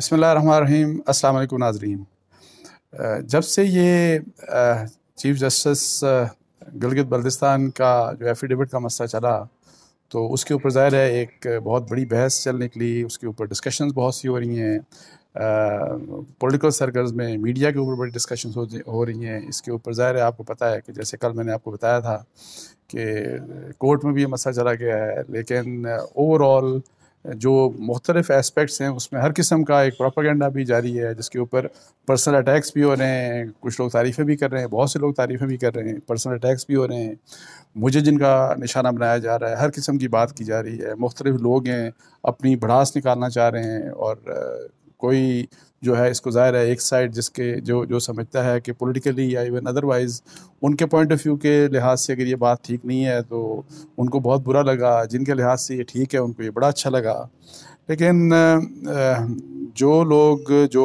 बसमीम अल्लाम नाजरीन जब से ये चीफ़ जस्टिस गलगित बल्दिस्तान का जो एफिडेविट का मसला चला तो उसके ऊपर ज़ाहिर है एक बहुत बड़ी बहस चल निकली उसके ऊपर डिस्कशंस बहुत सी हो रही हैं पॉलिटिकल सर्कल्स में मीडिया के ऊपर बड़ी डिस्कशंस हो हो रही हैं इसके ऊपर ज़ाहिर है आपको पता है कि जैसे कल मैंने आपको बताया था कि कोर्ट में भी ये मसला चला गया है लेकिन ओवरऑल uh, जो मुख्तलिफ एस्पेक्ट्स हैं उसमें हर किस्म का एक प्रोपागेंडा भी जारी है जिसके ऊपर पर्सनल अटैक्स भी हो रहे हैं कुछ लोग तारीफ़ें भी कर रहे हैं बहुत से लोग तारीफ़ें भी कर रहे हैं पर्सनल अटैक्स भी हो रहे हैं मुझे जिनका निशाना बनाया जा रहा है हर किस्म की बात की जा रही है मुख्तलिफ लोग हैं अपनी भड़ास निकालना चाह रहे हैं और कोई जो है इसको ज़ाहिर है एक साइड जिसके जो जो समझता है कि पॉलिटिकली या इवन अदरवाइज़ उनके पॉइंट ऑफ व्यू के लिहाज से अगर ये बात ठीक नहीं है तो उनको बहुत बुरा लगा जिनके लिहाज से ये ठीक है उनको ये बड़ा अच्छा लगा लेकिन जो लोग जो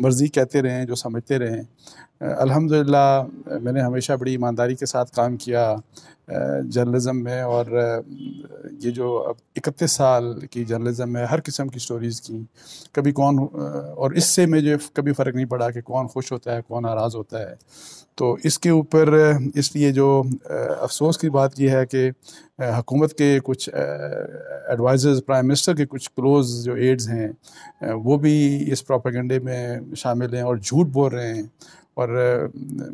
मर्ज़ी कहते रहें जो समझते रहें अल्हम्दुलिल्लाह मैंने हमेशा बड़ी ईमानदारी के साथ काम किया जर्नलिज़म में और ये जो अब इकतीस साल की जर्नलिज़म में हर किस्म की स्टोरीज़ की कभी कौन और इससे मुझे कभी फ़र्क नहीं पड़ा कि कौन खुश होता है कौन नाराज़ होता है तो इसके ऊपर इसलिए जो अफसोस की बात यह है कि हकूमत के कुछ एडवाइज़र्स प्राइम मिनिस्टर के कुछ क्लोज जो एड्स हैं वो भी इस प्रोपागेंडे में शामिल हैं और झूठ बोल रहे हैं और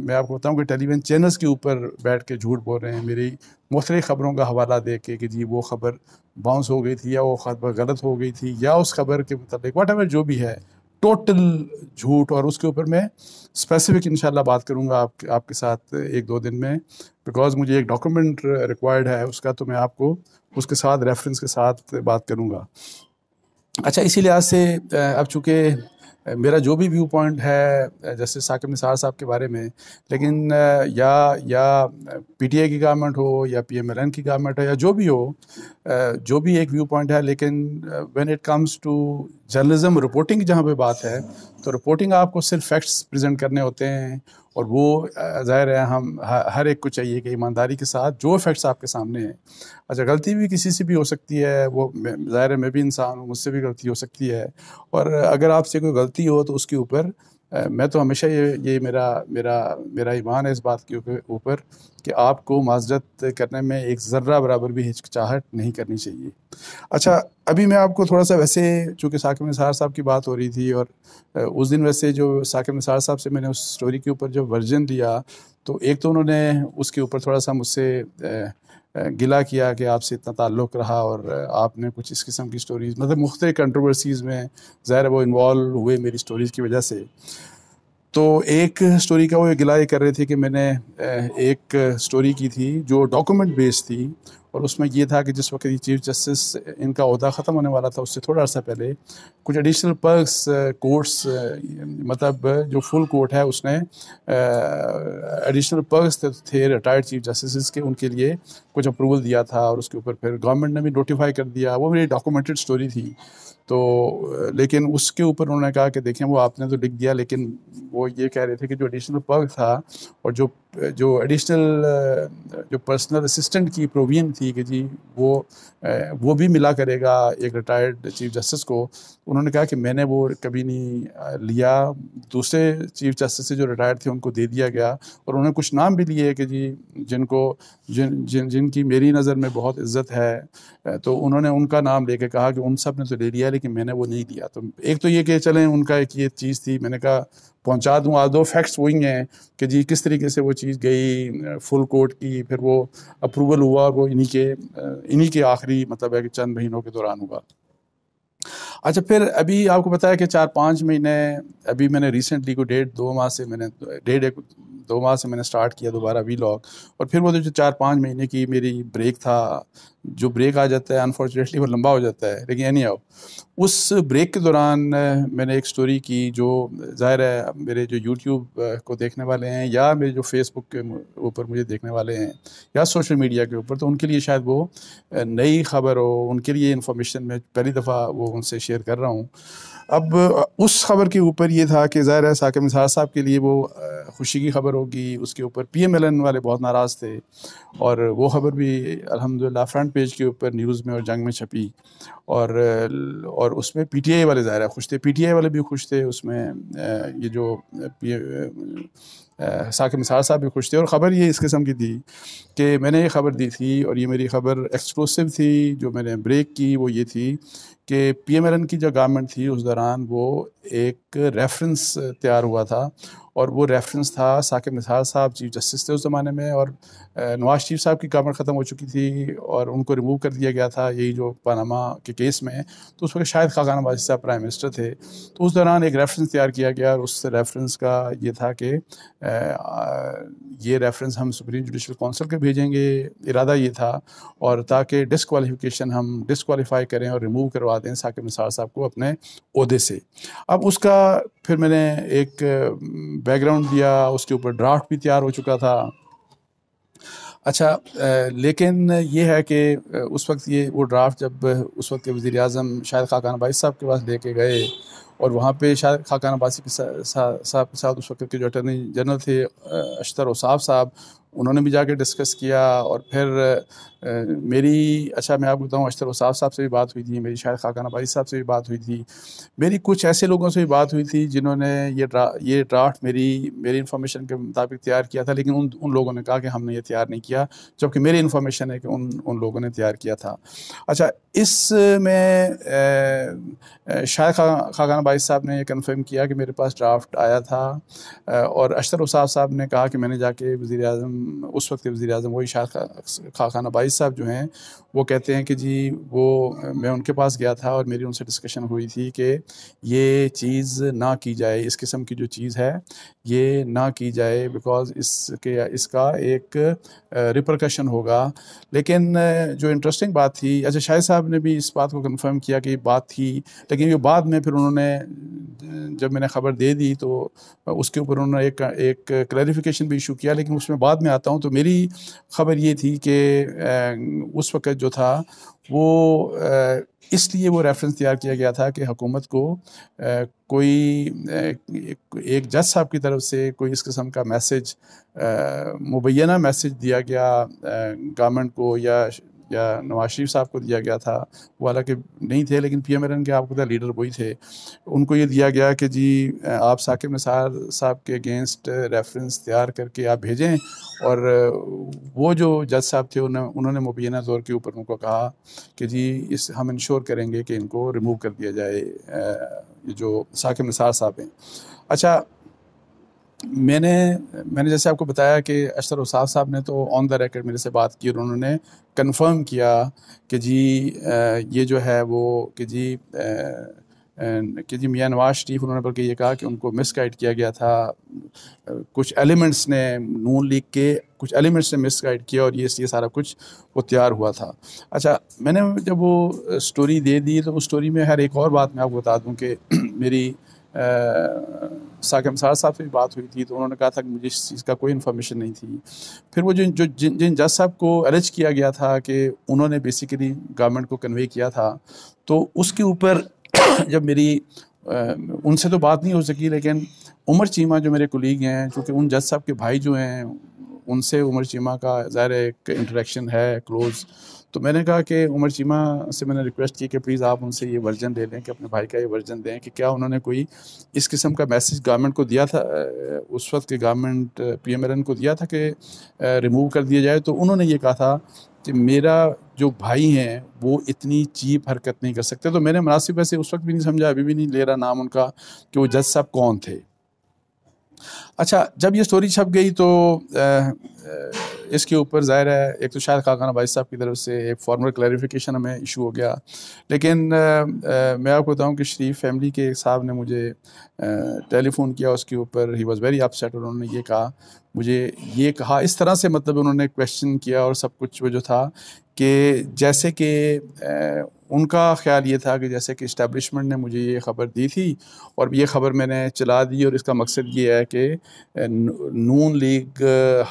मैं आपको बताऊं कि टेलीविज़न चैनल्स के ऊपर बैठ के झूठ बोल रहे हैं मेरी मुख्तलि ख़बरों का हवाला दे के कि जी वो ख़बर बाउंस हो गई थी या वो खबर गलत हो गई थी या उस खबर के मतलब वाट एवर जो भी है टोटल झूठ और उसके ऊपर मैं स्पेसिफिक इंशाल्लाह बात करूंगा आप आपके साथ एक दो दिन में बिकॉज मुझे एक डॉक्यूमेंट रिक्वायर्ड है उसका तो मैं आपको उसके साथ रेफरेंस के साथ बात करूंगा अच्छा इसी लिहाज से अब चूँकि मेरा जो भी व्यू पॉइंट है जस्टिस साकिब निसार साहब के बारे में लेकिन या या पीटीए की गवर्नमेंट हो या पीएमएलएन की गवर्नमेंट हो या जो भी हो जो भी एक व्यू पॉइंट है लेकिन when it comes to journalism reporting जहाँ पे बात है तो रिपोर्टिंग आपको सिर्फ फैक्ट्स प्रेजेंट करने होते हैं और वो जाहिर है हम हर एक को चाहिए कि ईमानदारी के साथ जो फैक्ट्स आपके सामने हैं अच्छा गलती भी किसी से भी हो सकती है वो जाहिर है मैं भी इंसान हूँ मुझसे भी गलती हो सकती है और अगर आपसे कोई गलती हो तो उसके ऊपर मैं तो हमेशा ये ये मेरा मेरा मेरा ईमान है इस बात के ऊपर कि आपको माजरत करने में एक ज़र्रा बराबर भी हिचकिचाहट नहीं करनी चाहिए अच्छा अभी मैं आपको थोड़ा सा वैसे चूँकि साकिब निसार साहब की बात हो रही थी और उस दिन वैसे जो साकिब निसार साहब से मैंने उस स्टोरी के ऊपर जो वर्जन दिया तो एक तो उन्होंने उसके ऊपर थोड़ा सा मुझसे गिला किया कि आपसे इतना ताल्लुक़ रहा और आपने कुछ इस किस्म की स्टोरीज़ मतलब मुख्त कंट्रोवर्सीज़ में ज़ाहिर वो इन्वॉल्व हुए मेरी स्टोरीज़ की वजह से तो एक स्टोरी का वो गिला ये कर रहे थे कि मैंने एक स्टोरी की थी जो डॉक्यूमेंट बेस्ड थी और उसमें ये था कि जिस वक्त ये चीफ जस्टिस इनका अहदा ख़त्म होने वाला था उससे थोड़ा अर्सा पहले कुछ एडिशनल पर्स कोर्ट्स मतलब जो फुल कोर्ट है उसने एडिशनल uh, पर्स थे, थे रिटायर्ड चीफ जस्टिस के उनके लिए कुछ अप्रूवल दिया था और उसके ऊपर फिर गवर्नमेंट ने भी नोटिफाई कर दिया वो मेरी डॉक्यूमेंटेड स्टोरी थी तो uh, लेकिन उसके ऊपर उन्होंने कहा कि देखें वो आपने तो लिख दिया लेकिन वो ये कह रहे थे कि जो एडिशनल पर्क था और जो जो एडिशनल uh, जो पर्सनल असिस्टेंट की प्रोविजन थी कि जी वो uh, वो भी मिला करेगा एक रिटायर्ड चीफ जस्टिस को उन्होंने कहा कि मैंने वो कभी नहीं uh, लिया दूसरे चीफ जस्टिस से जो रिटायर्ड थे उनको दे दिया गया और उन्होंने कुछ नाम भी लिए कि जी जिनको जिन जिन जिनकी मेरी नज़र में बहुत इज्जत है तो उन्होंने उनका नाम लेके कहा कि उन सब ने तो ले लिया लेकिन मैंने वो नहीं लिया तो एक तो ये कि चलें उनका एक ये चीज़ थी मैंने कहा पहुँचा दूँ आज दो फैक्ट्स वही हैं कि जी किस तरीके से वो चीज़ गई फुल कोर्ट की फिर वो अप्रूवल हुआ वो इन्हीं के इन्हीं के आखिरी मतलब है कि चंद महीनों के दौरान हुआ अच्छा फिर अभी आपको बताया कि चार पाँच महीने अभी मैंने रिसेंटली को डेढ़ दो माह से मैंने डेढ़ एक तो वहाँ से मैंने स्टार्ट किया दोबारा वी लॉग और फिर वो जो चार पाँच महीने की मेरी ब्रेक था जो ब्रेक आ जाता है अनफॉर्चुनेटली वो लंबा हो जाता है लेकिन एनी आओ उस ब्रेक के दौरान मैंने एक स्टोरी की जो ज़ाहिर है मेरे जो यूट्यूब को देखने वाले हैं या मेरे जो फेसबुक के ऊपर मुझे देखने वाले हैं या सोशल मीडिया के ऊपर तो उनके लिए शायद वो नई खबर हो उनके लिए इन्फॉर्मेशन मैं पहली दफ़ा वो उनसे शेयर कर रहा हूँ अब उस खबर के ऊपर ये था कि ज़ाहिर है साकिब निसार साहब के लिए वो खुशी की खबर होगी उसके ऊपर पी एम एल एन वाले बहुत नाराज़ थे और वो खबर भी अलहमदिल्ला फ्रंट पेज के ऊपर न्यूज़ में और जंग में छपी और और उसमें पी टी आई वाले ज़ाहिर खुश थे पी टी आई वाले भी खुश थे उसमें ये जो साकिब मिसार साहब भी खुश थे और ख़बर ये इस किस्म की थी कि मैंने ये ख़बर दी थी और ये मेरी ख़बर एक्सक्लूसिव थी जो मैंने ब्रेक की वो ये थी कि पी एम एल एन की जो गवर्नमेंट थी उस दौरान वो एक रेफरेंस तैयार हुआ था और वो रेफरेंस था साकिब निसार साहब चीफ जस्टिस थे उस ज़माने में और नवाज शरीफ साहब की गवर्नमेंट ख़त्म हो चुकी थी और उनको रिमूव कर दिया गया था यही जो पानामा के केस में तो उस वक्त शायद खाकान वाजी साहब प्राइम मिनिस्टर थे तो उस दौरान एक रेफरेंस तैयार किया गया और उस रेफरेंस का ये था कि ये रेफरेंस हम सुप्रीम जुडिशल काउंसिल के भेजेंगे इरादा ये था और ताकि डिसकवालिफिकेशन हम डिसकवालीफाई करें और रिमूव करवा दें साकिब निसार साहब को अपने अहदे से अब उसका फिर मैंने एक बैकग्राउंड दिया उसके ऊपर ड्राफ्ट भी तैयार हो चुका था अच्छा लेकिन ये है कि उस वक्त ये वो ड्राफ्ट जब उस वक्त के वज़ी अजम शाहिद खाकान बाई साहब के पास लेके गए और वहाँ पे शायद खाकान बासी के साथ उस वक्त के जो अटर्नी जनरल थे अश्तर उसाफ साहब उन्होंने भी जाके डिस्कस किया और फिर मेरी अच्छा मैं आपको बताऊँ अशतर उसाफ़ साहब से भी बात हुई थी मेरी शायद खाकान अबारी साहब से भी बात हुई थी मेरी कुछ ऐसे लोगों से भी बात हुई थी जिन्होंने ये ड्रा ये ड्राफ्ट मेरी मेरी इन्फॉर्मेशन के मुताबिक तैयार किया था लेकिन उन उन लोगों ने कहा कि हमने ये तैयार नहीं किया जबकि मेरी इन्फॉर्मेशन है कि उन उन लोगों ने तैयार किया था अच्छा इसमें शायद खा, खाकान अबारी साहब ने यह कन्फर्म किया कि मेरे पास ड्राफ्ट आया था और अशतर उसाफ़ साहब ने कहा कि मैंने जाके वज़ी अजम उस वक्त के वज़ी अजम वही शाह खाखाना अबाई साहब जो हैं वो कहते हैं कि जी वो मैं उनके पास गया था और मेरी उनसे डिस्कशन हुई थी कि ये चीज़ ना की जाए इस किस्म की जो चीज़ है ये ना की जाए बिकॉज इसके इसका एक रिप्रकशन होगा लेकिन जो इंटरेस्टिंग बात थी अच्छा शाह साहब ने भी इस बात को कन्फर्म किया कि बात थी लेकिन ये बाद में फिर उन्होंने जब मैंने खबर दे दी तो उसके ऊपर उन्होंने एक एक क्लैरिफिकेशन भी इशू किया लेकिन उसमें बाद में आता हूँ तो मेरी खबर ये थी कि उस वक़्त जो था वो इसलिए वो रेफरेंस तैयार किया गया था कि हुकूमत को कोई एक जज साहब की तरफ से कोई इस किस्म का मैसेज मुबैना मैसेज दिया गया गवर्नमेंट को या नवाज शरीफ साहब को दिया गया था वो हालांकि नहीं थे लेकिन पी एम एल एन के आपको लीडर वही थे उनको ये दिया गया कि जी आप साकिब निसार साहब के अगेंस्ट रेफरेंस तैयार करके आप भेजें और वो जो जज साहब थे उन्होंने उन्होंने मुबीना दौर के ऊपर उनको कहा कि जी इस हम इंश्योर करेंगे कि इनको रिमूव कर दिया जाए जो साकिब निसार साहब हैं अच्छा मैंने मैंने जैसे आपको बताया कि अशर उसाफ साहब ने तो ऑन द रिकॉर्ड मेरे से बात की और उन्होंने कंफर्म किया कि जी ये जो है वो कि जी कि जी मियाँ नवाज शरीफ उन्होंने बल्कि ये कहा कि उनको मिस गाइड किया गया था कुछ एलिमेंट्स ने नून लीग के कुछ एलिमेंट्स ने मिस गाइड किया और ये ये सारा कुछ वो तैयार हुआ था अच्छा मैंने जब वो स्टोरी दे दी तो उस स्टोरी में हर एक और बात मैं आपको बता दूँ कि मेरी साकिब साहब साहब से भी बात हुई थी तो उन्होंने कहा था कि मुझे इस चीज़ का कोई इन्फॉर्मेशन नहीं थी फिर वो जो जो जिन जिन जज साहब को अरेज किया गया था कि उन्होंने बेसिकली गवर्नमेंट को कन्वे किया था तो उसके ऊपर जब मेरी उनसे तो बात नहीं हो सकी लेकिन उमर चीमा जो मेरे कुलीग हैं चूँकि उन जज साहब के भाई जो हैं उनसे उमर चीमा का ज़ाहिर एक इंटरेक्शन है क्लोज़ तो मैंने कहा कि उमर चीमा से मैंने रिक्वेस्ट की कि प्लीज़ आप उनसे ये वर्जन ले लें कि अपने भाई का ये वर्जन दें कि क्या उन्होंने कोई इस किस्म का मैसेज गवर्नमेंट को दिया था उस वक्त के गवर्नमेंट पी एम को दिया था कि रिमूव कर दिया जाए तो उन्होंने ये कहा था कि मेरा जो भाई हैं वो इतनी चीप हरकत नहीं कर सकते तो मैंने मुनासिब वैसे उस वक्त भी नहीं समझा अभी भी नहीं ले रहा नाम उनका कि वो जज साहब कौन थे अच्छा जब ये स्टोरी छप गई तो आ, आ, इसके ऊपर जाहिर है एक तो शायद खाकाना भाई साहब की तरफ से एक फॉर्मल क्लैरिफिकेशन हमें इशू हो गया लेकिन आ, आ, मैं आपको बताऊं कि शरीफ फैमिली के साहब ने मुझे टेलीफोन किया उसके ऊपर ही वॉज़ वेरी अपसेट उन्होंने ये कहा मुझे ये कहा इस तरह से मतलब उन्होंने क्वेश्चन किया और सब कुछ वो जो था कि जैसे कि उनका ख्याल ये था कि जैसे कि इस्टेबलिशमेंट ने मुझे ये ख़बर दी थी और ये ख़बर मैंने चला दी और इसका मकसद ये है कि नून लीग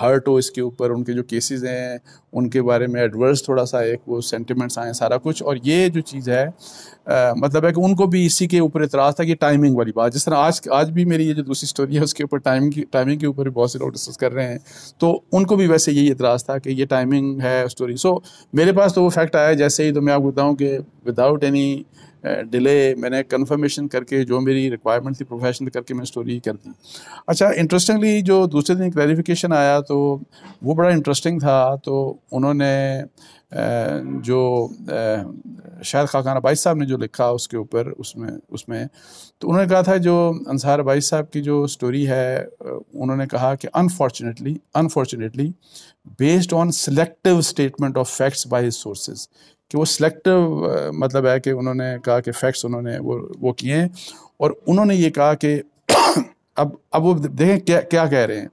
हर्ट हो इसके ऊपर उनके जो केसेस हैं उनके बारे में एडवर्स थोड़ा सा एक वो सेंटिमेंट्स आए सारा कुछ और ये जो चीज़ है आ, मतलब है कि उनको भी इसी के ऊपर इतराज़ था कि टाइमिंग वाली बात जिस तरह आज आज भी मेरी ये जो दूसरी स्टोरी है उसके ऊपर टाइम की टाइमिंग के ऊपर भी बहुत से लोग डिस्कस कर रहे हैं तो उनको भी वैसे यही इतराज़ था कि ये टाइमिंग है स्टोरी सो मेरे पास तो वो फैक्ट आया जैसे ही तो मैं आपको बताऊँ कि विदाउट एनी डिले मैंने कन्फर्मेशन करके जो मेरी रिक्वायरमेंट थी प्रोफेशनल करके मैं स्टोरी कर दी अच्छा इंटरेस्टिंगली जो दूसरे दिन क्लैरिफिकेशन आया तो वो बड़ा इंटरेस्टिंग था तो उन्होंने uh, जो uh, शायद खाकान अबाई साहब ने जो लिखा उसके ऊपर उसमें उसमें तो उन्होंने कहा था जो अंसार अबाई साहब की जो स्टोरी है उन्होंने कहा कि unfortunately unfortunately based on selective statement of facts by his sources कि वो सिलेक्टिव मतलब है कि उन्होंने कहा कि फैक्ट्स उन्होंने वो वो किए हैं और उन्होंने ये कहा कि अब अब वो देखें क्या क्या कह रहे हैं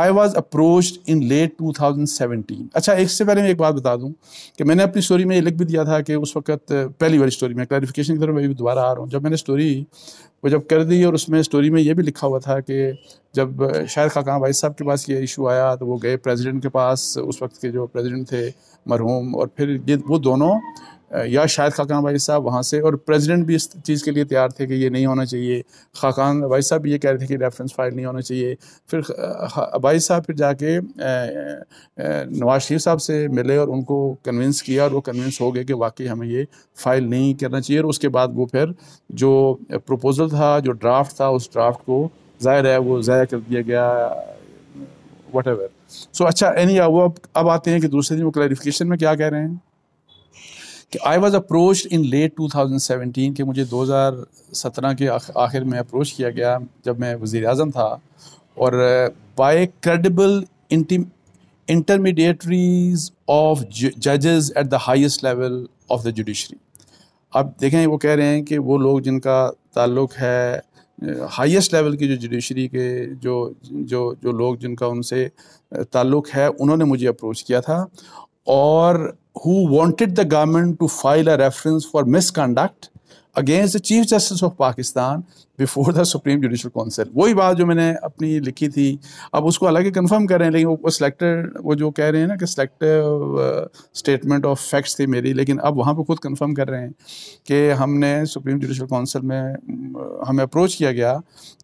I was approach in late 2017 अच्छा एक से पहले मैं एक बात बता दूँ कि मैंने अपनी स्टोरी में ये लिख भी दिया था कि उस वक्त पहली वाली स्टोरी में क्लैरिफिकेशन की तरफ मैं भी दोबारा आ रहा हूँ जब मैंने स्टोरी वो जब कर दी और उसमें स्टोरी में ये भी लिखा हुआ था कि जब शायर खाकान भाई साहब के पास ये इशू आया तो वो गए प्रेजिडेंट के पास उस वक्त के जो प्रेजिडेंट थे मरहूम और फिर ये वो दोनों या शायद खाकान भाई साहब वहाँ से और प्रेसिडेंट भी इस चीज़ के लिए तैयार थे कि ये नहीं होना चाहिए खाकान भाई साहब ये कह रहे थे कि रेफरेंस फाइल नहीं होना चाहिए फिर भाई साहब फिर जाके नवाज शरीफ साहब से मिले और उनको कन्विंस किया और वो कन्विंस हो गए कि वाकई हमें ये फ़ाइल नहीं करना चाहिए और उसके बाद वो फिर जो प्रपोज़ल था जो ड्राफ्ट था उस ड्राफ्ट को ज़ाहिर है वो ज़ाया कर दिया गया वट एवर सो अच्छा एनी अब अब आते हैं कि दूसरे दिन वो क्लैरिफिकेशन में क्या कह रहे हैं कि I was approach in late two thousand seventeen के मुझे दो हज़ार सत्रह के आखिर में अप्रोच किया गया जब मैं वज़ी अजम था और बाई क्रेडिबल इंटरमीडिएटरीज ऑफ जजेज at the highest level of the judiciary अब देखें वो कह रहे हैं कि वो लोग जिनका ताल्लुक है हाईएस्ट लेवल की जो जुडिशरी के जो जो जो लोग जिनका उनसे ताल्लुक़ है उन्होंने मुझे अप्रोच किया था or who wanted the government to file a reference for misconduct against the Chief Justice of Pakistan before the supreme judicial council वही बात जो मैंने अपनी लिखी थी अब उसको हालांकि कन्फर्म कर रहे हैं लेकिन वो सिलेक्टर वो जो कह रहे हैं ना कि सिलेक्टिव स्टेटमेंट ऑफ फैक्ट्स थी मेरी लेकिन अब वहाँ पर खुद कन्फर्म कर रहे हैं कि हमने सुप्रीम जुडिशल काउंसिल में uh, हमें अप्रोच किया गया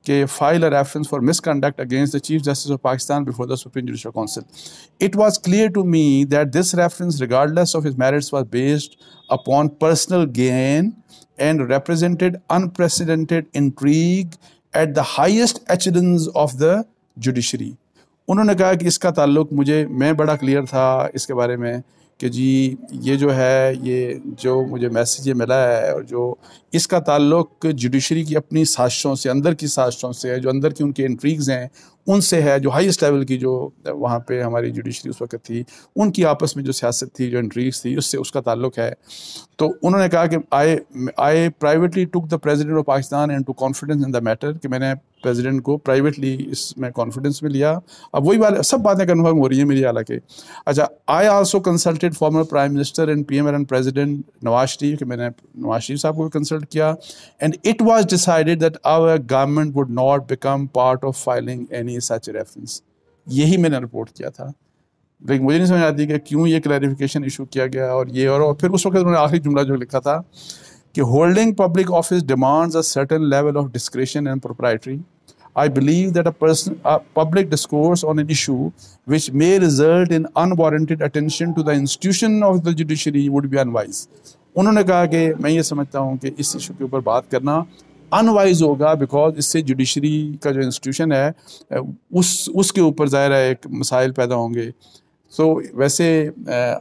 कि file a reference for misconduct against the chief justice of Pakistan before the supreme judicial council it was clear to me that this reference regardless of its merits was based upon personal gain and represented unprecedented interest intrigue at the highest echelons of the judiciary उन्होंने कहा कि इसका ताल्लुक मुझे मैं बड़ा clear था इसके बारे में कि जी ये जो है ये जो मुझे मैसेज मिला है और जो इसका ताल्लुक जुडिशरी की अपनी साजिशों से अंदर की साजिशों से है जो अंदर की उनके इंट्रीग्स हैं उनसे है जो हाईएस्ट लेवल की जो वहाँ पे हमारी जुडिशरी उस वक्त थी उनकी आपस में जो सियासत थी जो इंट्रीग्स थी उससे उसका ताल्लुक है तो उन्होंने कहा कि I I privately took the president of Pakistan and to confidence in the matter कि मैंने प्रेसिडेंट को प्राइवेटली इसमें कॉन्फिडेंस में लिया अब वही बात सब बातें कन्फर्म हो रही हैं मेरी हालांकि अच्छा I also consulted former prime minister and P M L N president Nawaz Sharif कि मैंने नवाज शरीफ साहब को कंसल्ट मुकर किया and it was decided that our government would not become part of filing any such reference यही मैंने रिपोर्ट किया था लेकिन मुझे नहीं समझ आती कि क्यों ये क्लैरिफिकेशन इशू किया गया और ये और, और फिर उस वक्त उन्होंने आखिरी जुमला जो लिखा था कि holding public office demands a certain level of discretion and propriety I believe that a person public discourse on an issue which may result in in attention to the institution of the judiciary would be unwise उन्होंने कहा कि मैं ये समझता हूँ कि इस issue के ऊपर बात करना अनवाइज होगा बिकॉज इससे जुडिशरी का जो इंस्टीट्यूशन है उस उसके ऊपर ज़ाहिर है एक मसाइल पैदा होंगे तो so, वैसे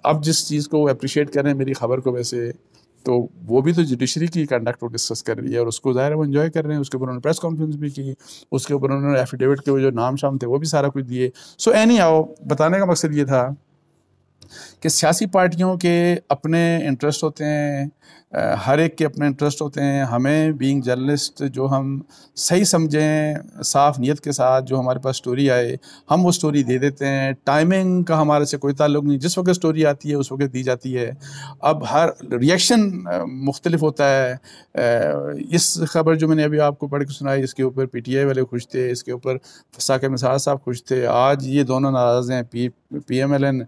अब जिस चीज़ को अप्रिशिएट करें मेरी खबर को वैसे तो वो भी तो जुडिशरी की कंडक्ट को डिस्कस कर रही है और उसको ज़ाहिर है वो इन्जॉय कर रहे हैं उसके ऊपर उन्होंने प्रेस कॉन्फ्रेंस भी की उसके ऊपर उन्होंने एफिडेविट के वो जो नाम शाम थे वो भी सारा कुछ दिए सो एनी आओ बताने का मकसद ये था कि सियासी पार्टियों के अपने इंटरेस्ट होते हैं हर एक के अपने इंटरेस्ट होते हैं हमें बीइंग जर्नलिस्ट जो हम सही समझें साफ नीयत के साथ जो हमारे पास स्टोरी आए हम वो स्टोरी दे देते हैं टाइमिंग का हमारे से कोई ताल्लुक नहीं जिस वक्त स्टोरी आती है उस वक्त दी जाती है अब हर रिएक्शन मुख्तलिफ होता है इस खबर जो मैंने अभी आपको पढ़ के सुनाई इसके ऊपर पी टी आई वाले खुश थे इसके ऊपर साकिब निसार साहब खुश थे आज ये दोनों नाराज़ हैं P P M L N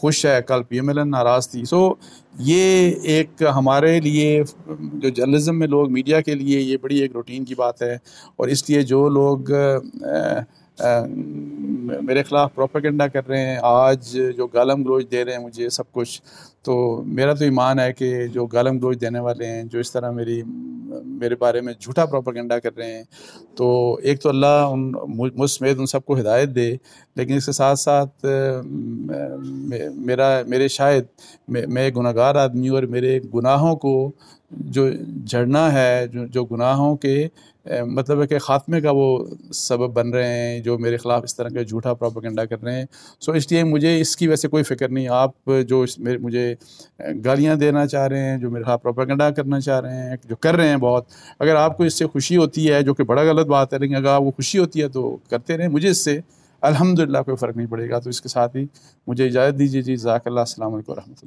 खुश है है कल पी एम एल एन नाराज़ थी सो ये एक हमारे लिए जो जर्नलिज्म में लोग मीडिया के लिए ये बड़ी एक रूटीन की बात है और इसलिए जो लोग आ, आ, मेरे ख़िलाफ़ प्रोपेगेंडा कर रहे हैं आज जो गालम ग्लोच दे रहे हैं मुझे सब कुछ तो मेरा तो ईमान है कि जो गालम गोज देने वाले हैं जो इस तरह मेरी मेरे बारे में झूठा प्रोपागेंडा कर रहे हैं तो एक तो अल्लाह उन मुझ समेत उन सबको हिदायत दे लेकिन इसके साथ साथ मेरा मेरे शायद मैं गुनागार आदमी और मेरे गुनाहों को जो झड़ना है जो जो गुनाहों के मतलब है कि ख़ात्मे का वो सबब बन रहे हैं जो मेरे ख़िलाफ़ इस तरह का झूठा प्रोपागेंडा कर रहे हैं सो इसलिए मुझे इसकी वैसे कोई फ़िक्र नहीं आप जो मेरे मुझे गालियाँ देना चाह रहे हैं जो मेरे खिलाफ प्रोपागेंडा करना चाह रहे हैं जो कर रहे हैं बहुत अगर आपको इससे खुशी होती है जो कि बड़ा गलत बात है लेकिन अगर आपको खुशी होती है तो करते रहें मुझे इससे अलहमदिल्ला कोई फ़र्क नहीं पड़ेगा तो इसके साथ ही मुझे इजाज़त दीजिए जी जाकल्ला असल वरहमल